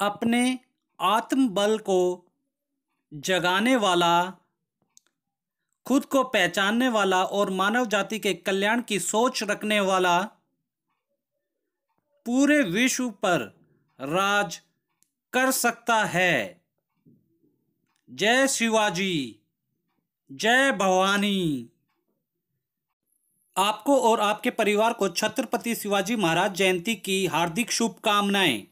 अपने आत्मबल को जगाने वाला खुद को पहचानने वाला और मानव जाति के कल्याण की सोच रखने वाला पूरे विश्व पर राज कर सकता है जय शिवाजी जय भवानी आपको और आपके परिवार को छत्रपति शिवाजी महाराज जयंती की हार्दिक शुभकामनाएं